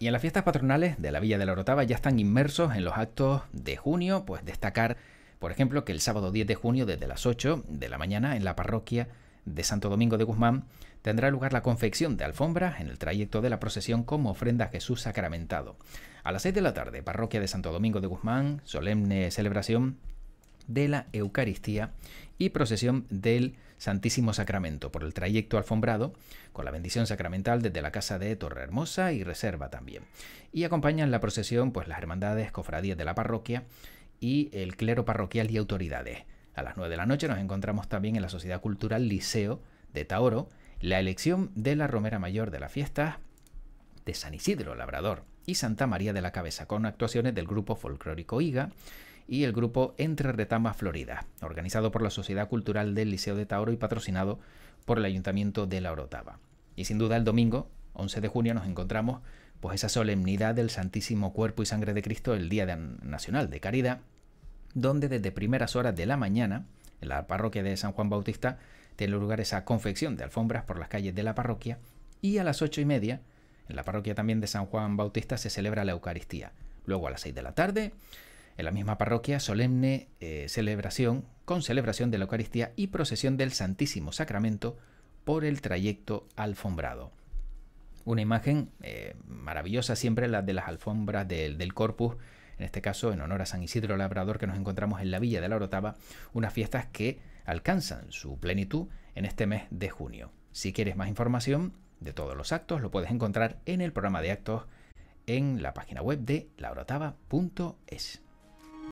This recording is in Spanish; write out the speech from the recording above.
Y en las fiestas patronales de la Villa de la Orotava ya están inmersos en los actos de junio, pues destacar, por ejemplo, que el sábado 10 de junio desde las 8 de la mañana en la parroquia de Santo Domingo de Guzmán tendrá lugar la confección de alfombras en el trayecto de la procesión como ofrenda a Jesús sacramentado. A las 6 de la tarde, parroquia de Santo Domingo de Guzmán, solemne celebración de la Eucaristía y procesión del Santísimo Sacramento por el trayecto alfombrado con la bendición sacramental desde la casa de Torrehermosa y Reserva también. Y acompañan la procesión pues las hermandades, cofradías de la parroquia y el clero parroquial y autoridades. A las 9 de la noche nos encontramos también en la Sociedad Cultural Liceo de Taoro la elección de la Romera Mayor de la fiesta de San Isidro Labrador y Santa María de la Cabeza con actuaciones del grupo folclórico IGA y el grupo Entre Retama Florida, organizado por la Sociedad Cultural del Liceo de Tauro y patrocinado por el Ayuntamiento de La Orotava. Y sin duda el domingo, 11 de junio, nos encontramos pues esa solemnidad del Santísimo Cuerpo y Sangre de Cristo, el Día Nacional de Caridad, donde desde primeras horas de la mañana, en la parroquia de San Juan Bautista, tiene lugar esa confección de alfombras por las calles de la parroquia, y a las ocho y media, en la parroquia también de San Juan Bautista, se celebra la Eucaristía. Luego a las 6 de la tarde, en la misma parroquia, solemne eh, celebración, con celebración de la Eucaristía y procesión del Santísimo Sacramento por el trayecto alfombrado. Una imagen eh, maravillosa siempre la de las alfombras del corpus, en este caso en honor a San Isidro Labrador que nos encontramos en la villa de la Orotava, unas fiestas que alcanzan su plenitud en este mes de junio. Si quieres más información de todos los actos, lo puedes encontrar en el programa de actos en la página web de laurotava.es